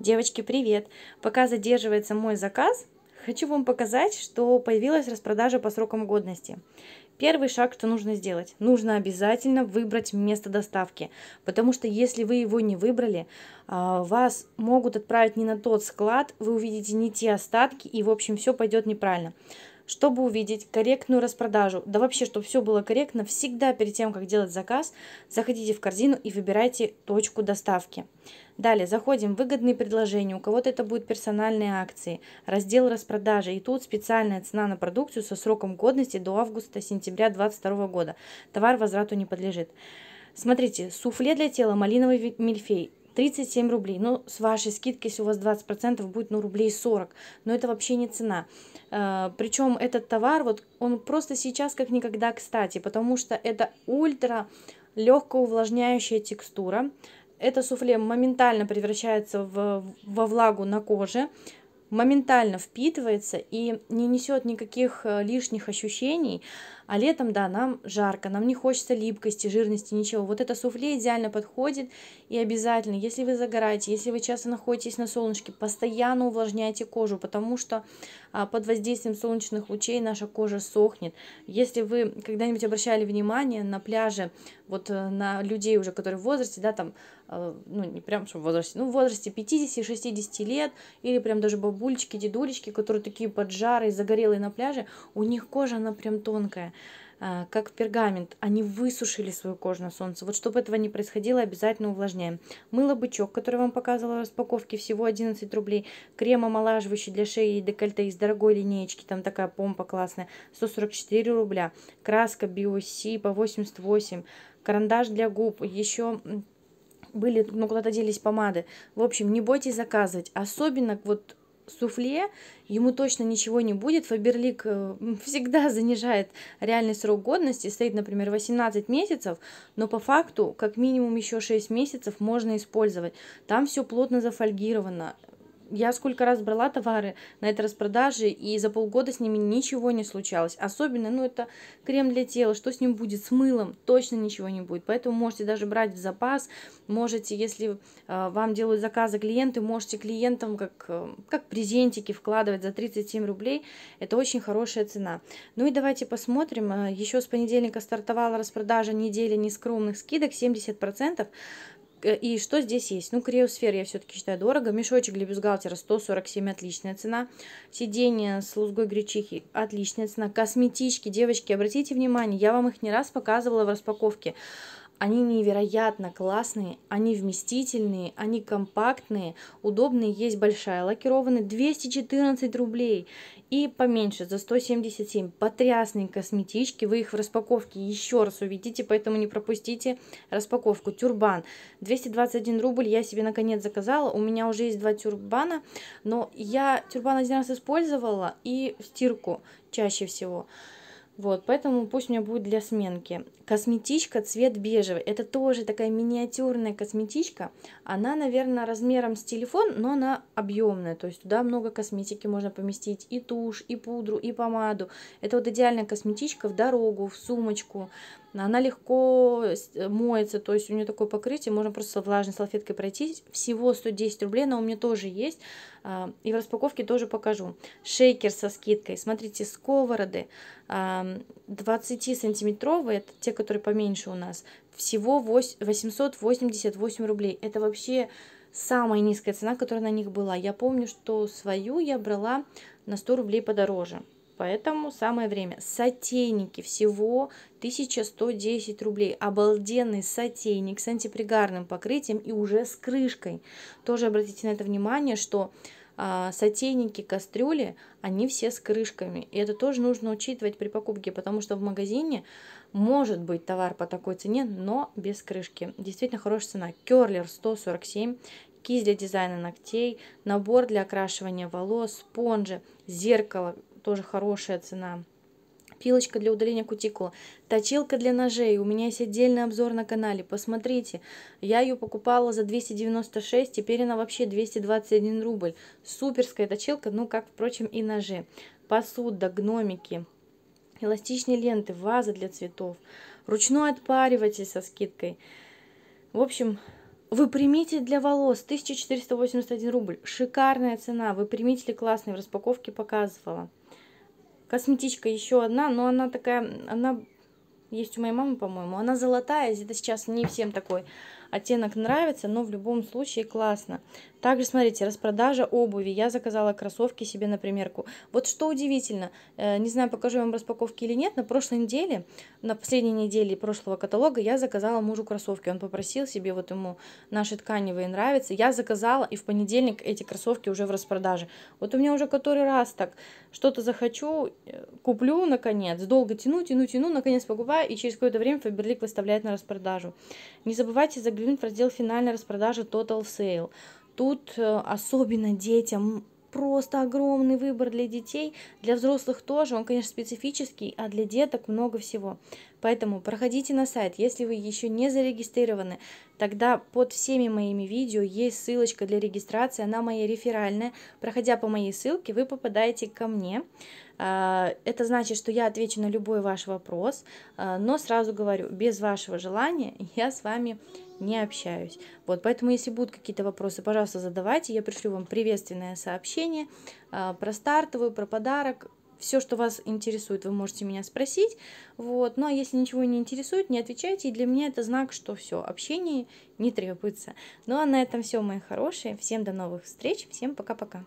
Девочки, привет! Пока задерживается мой заказ, хочу вам показать, что появилась распродажа по срокам годности. Первый шаг, что нужно сделать, нужно обязательно выбрать место доставки, потому что если вы его не выбрали, а, вас могут отправить не на тот склад, вы увидите не те остатки и, в общем, все пойдет неправильно чтобы увидеть корректную распродажу. Да вообще, чтобы все было корректно, всегда перед тем, как делать заказ, заходите в корзину и выбирайте точку доставки. Далее заходим в выгодные предложения, у кого-то это будут персональные акции, раздел распродажи, и тут специальная цена на продукцию со сроком годности до августа-сентября 2022 года. Товар возврату не подлежит. Смотрите, суфле для тела, малиновый мильфей. 37 рублей. Ну, с вашей скидки, если у вас 20%, будет, ну, рублей 40. Но это вообще не цена. Э, Причем этот товар, вот он просто сейчас как никогда кстати, потому что это ультра легкая увлажняющая текстура. Это суфле моментально превращается в, во влагу на коже, моментально впитывается и не несет никаких э, лишних ощущений. А летом, да, нам жарко, нам не хочется липкости, жирности, ничего. Вот это суфле идеально подходит. И обязательно, если вы загораете, если вы часто находитесь на солнышке, постоянно увлажняйте кожу, потому что а, под воздействием солнечных лучей наша кожа сохнет. Если вы когда-нибудь обращали внимание на пляже, вот э, на людей уже, которые в возрасте, да, там, э, ну, не прям, что в возрасте, ну, в возрасте 50-60 лет, или прям даже бабульчики, дедулечки, которые такие поджарые, загорелые на пляже, у них кожа, она прям тонкая. А, как пергамент, они высушили свою кожу на солнце. Вот чтобы этого не происходило, обязательно увлажняем. Мыло бычок, которое вам показывала в распаковке, всего 11 рублей. Крем омолаживающий для шеи и декольте из дорогой линейки, там такая помпа классная, 144 рубля. Краска биоси по 88, карандаш для губ, еще были, ну, куда-то делись помады. В общем, не бойтесь заказывать. Особенно вот суфле, ему точно ничего не будет. Фаберлик э, всегда занижает реальный срок годности, стоит, например, 18 месяцев, но по факту как минимум еще 6 месяцев можно использовать. Там все плотно зафольгировано, я сколько раз брала товары на этой распродаже, и за полгода с ними ничего не случалось. Особенно, ну, это крем для тела, что с ним будет, с мылом, точно ничего не будет. Поэтому можете даже брать в запас, можете, если э, вам делают заказы клиенты, можете клиентам как, э, как презентики вкладывать за 37 рублей. Это очень хорошая цена. Ну и давайте посмотрим. Э, еще с понедельника стартовала распродажа недели нескромных скидок 70%. Э, и что здесь есть? Ну, криосфер я все-таки считаю дорого. Мешочек для бюстгальтера 147, отличная цена. Сиденье с лузгой гречихи, отличная цена. Косметички, девочки, обратите внимание, я вам их не раз показывала в распаковке. Они невероятно классные, они вместительные, они компактные, удобные. Есть большая лакированная, 214 рублей. И поменьше, за 177. Потрясные косметички. Вы их в распаковке еще раз увидите, поэтому не пропустите распаковку. Тюрбан. 221 рубль я себе наконец заказала. У меня уже есть два тюрбана, но я тюрбан один раз использовала и в стирку чаще всего. Вот, поэтому пусть у меня будет для сменки. Косметичка цвет бежевый. Это тоже такая миниатюрная косметичка. Она, наверное, размером с телефон, но она объемная. То есть туда много косметики можно поместить. И тушь, и пудру, и помаду. Это вот идеальная косметичка в дорогу, в сумочку. Она легко э, моется, то есть у нее такое покрытие, можно просто влажной салфеткой пройтись. Всего 110 рублей, но у меня тоже есть. А, и в распаковке тоже покажу. Шейкер со скидкой. Смотрите, сковороды 20-сантиметровые, а, это те, которые поменьше у нас, всего 888 рублей. Это вообще самая низкая цена, которая на них была. Я помню, что свою я брала на 100 рублей подороже. Поэтому самое время. Сотейники всего 1110 рублей. Обалденный сотейник с антипригарным покрытием и уже с крышкой. Тоже обратите на это внимание, что а, сотейники, кастрюли, они все с крышками. И это тоже нужно учитывать при покупке, потому что в магазине может быть товар по такой цене, но без крышки. Действительно хорошая цена. Керлер 147, кисть для дизайна ногтей, набор для окрашивания волос, спонжи, зеркало тоже хорошая цена. Пилочка для удаления кутикулы, точилка для ножей, у меня есть отдельный обзор на канале, посмотрите. Я ее покупала за 296, теперь она вообще 221 рубль. Суперская точилка, ну как, впрочем, и ножи. Посуда, гномики, эластичные ленты, ваза для цветов, ручной отпариватель со скидкой. В общем, Выпрямитель для волос 1481 рубль. Шикарная цена. Выпрямители классные, в распаковке показывала. Косметичка еще одна, но она такая, она есть у моей мамы, по-моему. Она золотая, это сейчас не всем такой Оттенок нравится, но в любом случае классно. Также, смотрите, распродажа обуви. Я заказала кроссовки себе на примерку. Вот что удивительно, э, не знаю, покажу вам распаковки или нет, на прошлой неделе, на последней неделе прошлого каталога я заказала мужу кроссовки. Он попросил себе, вот ему наши тканевые нравятся. Я заказала, и в понедельник эти кроссовки уже в распродаже. Вот у меня уже который раз так, что-то захочу, э, куплю, наконец, долго тяну, тяну, тяну, наконец покупаю, и через какое-то время Фаберлик выставляет на распродажу. Не забывайте заглядывать Клубин раздел финальной распродажи Total Sale. Тут э, особенно детям просто огромный выбор для детей, для взрослых тоже, он, конечно, специфический, а для деток много всего. Поэтому проходите на сайт. Если вы еще не зарегистрированы, тогда под всеми моими видео есть ссылочка для регистрации, она моя реферальная. Проходя по моей ссылке, вы попадаете ко мне. А, это значит, что я отвечу на любой ваш вопрос, а, но сразу говорю, без вашего желания я с вами не общаюсь. Вот, поэтому, если будут какие-то вопросы, пожалуйста, задавайте. Я пришлю вам приветственное сообщение а, про стартовую, про подарок, все, что вас интересует, вы можете меня спросить. Вот. Ну а если ничего не интересует, не отвечайте. И для меня это знак, что все, общение не требуется. Ну а на этом все, мои хорошие. Всем до новых встреч. Всем пока-пока.